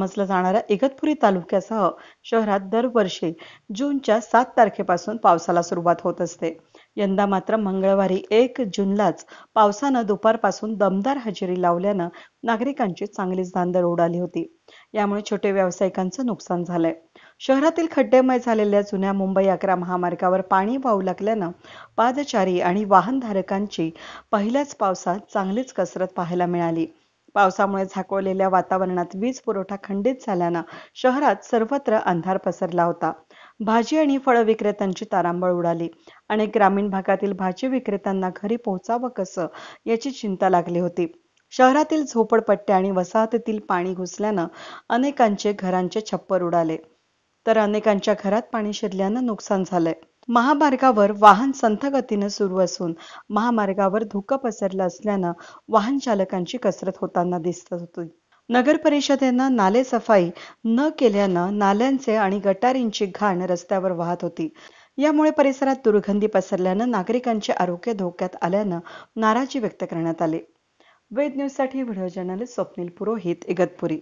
समजला जाणाऱ्या इगतपुरी तालुक्यासह शहरात दरवर्षी जूनच्या सात तारखेपासून पावसाला सुरुवात होत असते यंदा मात्र मंगळवारी एक जूनलाच पावसानं दुपारपासून दमदार हजेरी लावल्यानं नागरिकांची चांगलीच धांदळ उडाली होती यामुळे छोटे व्यावसायिकांचं नुकसान झालंय शहरातील खड्डेमय झालेल्या जुन्या मुंबई अकरा महामार्गावर पाणी वाहू लागल्यानं पादचारी आणि वाहनधारकांची पहिल्याच पावसात चांगलीच कसरत पाहायला मिळाली पावसामुळे झाकवलेल्या वातावरणात वीज पुरवठा खंडित झाल्यानं शहरात सर्वत्र अंधार पसरला होता भाजी आणि फळ विक्रेत्यांची तारांबळ उडाली आणि ग्रामीण भागातील भाजी विक्रेत्यांना घरी पोहोचावं कसं याची चिंता लागली होती शहरातील झोपडपट्ट्या आणि वसाहतीतील पाणी घुसल्यानं अनेकांचे घरांचे छप्पर उडाले तर अनेकांच्या घरात पाणी शिरल्यानं नुकसान झालंय महामार्गावर वाहन संथगतीनं सुरू असून महामार्गावर धुकं पसरलं असल्यानं वाहन चालकांची कसरत होताना दिसत होती नगर परिषदेनं नाले सफाई न केल्यानं नाल्यांचे आणि गटारींची घाण रस्त्यावर वाहत होती यामुळे परिसरात दुर्गंधी पसरल्यानं नागरिकांचे आरोग्य धोक्यात आल्यानं नाराजी व्यक्त करण्यात आली वेद साठी व्हिडिओ जर्नलिस्ट स्वप्नील पुरोहित इगतपुरी